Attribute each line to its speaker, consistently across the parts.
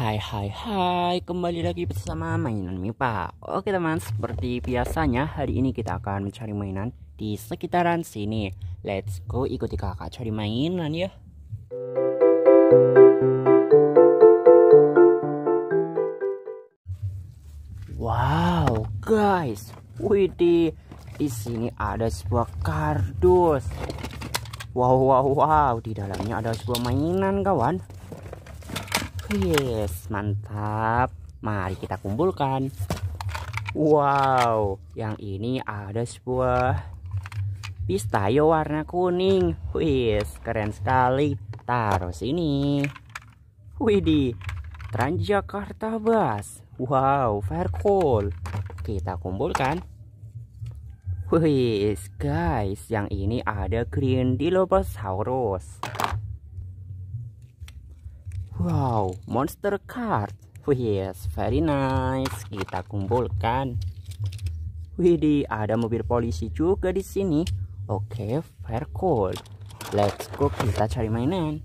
Speaker 1: Hai hai hai Kembali lagi bersama mainan Mipa Oke teman seperti biasanya Hari ini kita akan mencari mainan Di sekitaran sini Let's go ikuti kakak cari mainan ya Wow guys Widih di sini ada sebuah kardus Wow wow wow Di dalamnya ada sebuah mainan kawan Yes, mantap. Mari kita kumpulkan. Wow, yang ini ada sebuah pistayo warna kuning. Wih, keren sekali. Taruh sini. Widih, Transjakarta Bus. Wow, cool. Kita kumpulkan. Wih, guys, yang ini ada Green Dilophosaurus. Wow, monster card. Oh yes, very nice. Kita kumpulkan. Widih, ada mobil polisi juga di sini. Oke, okay, fair cool. Let's go, kita cari mainan.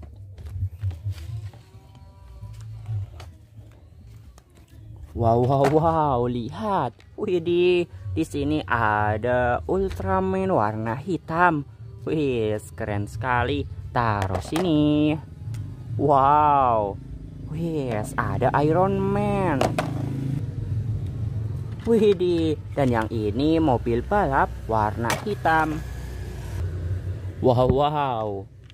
Speaker 1: Wow, wow, wow, lihat. Widih, di sini ada Ultraman warna hitam. Wih, keren sekali. Taruh sini. Wow, Wih, ada Iron Man. Widih, dan yang ini mobil balap warna hitam. Wow, wow.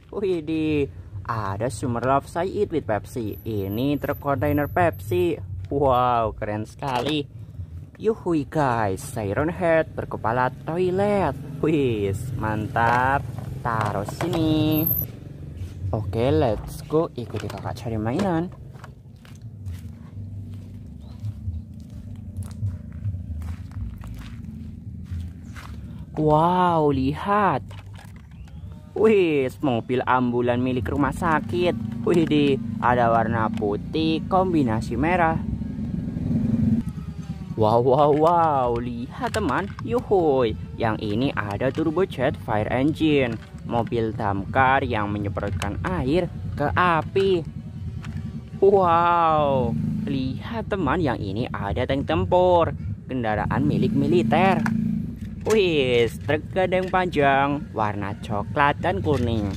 Speaker 1: Widih, ada Love Said with Pepsi. Ini truk kontainer Pepsi. Wow, keren sekali. Yuhui guys, Siren Head berkepala toilet. Wih, mantap. Taruh sini. Oke, let's go ikuti kakak cari mainan. Wow, lihat. Wih, mobil ambulan milik rumah sakit. Wih, ada warna putih kombinasi merah Wow, wow, wow, lihat teman, yuhuy, yang ini ada turbojet fire engine, mobil damkar yang menyemprotkan air ke api. Wow, lihat teman, yang ini ada tank tempur, kendaraan milik militer. Wih, truk gedeng panjang, warna coklat dan kuning.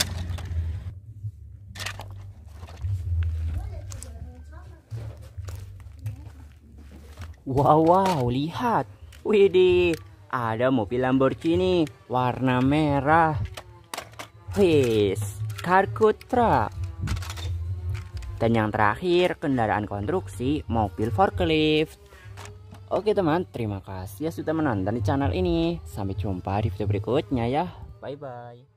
Speaker 1: Wow, wow, lihat. Widih, ada mobil Lamborghini warna merah. Wis, kargo truck, Dan yang terakhir, kendaraan konstruksi mobil forklift. Oke teman, terima kasih ya sudah menonton di channel ini. Sampai jumpa di video berikutnya ya. Bye-bye.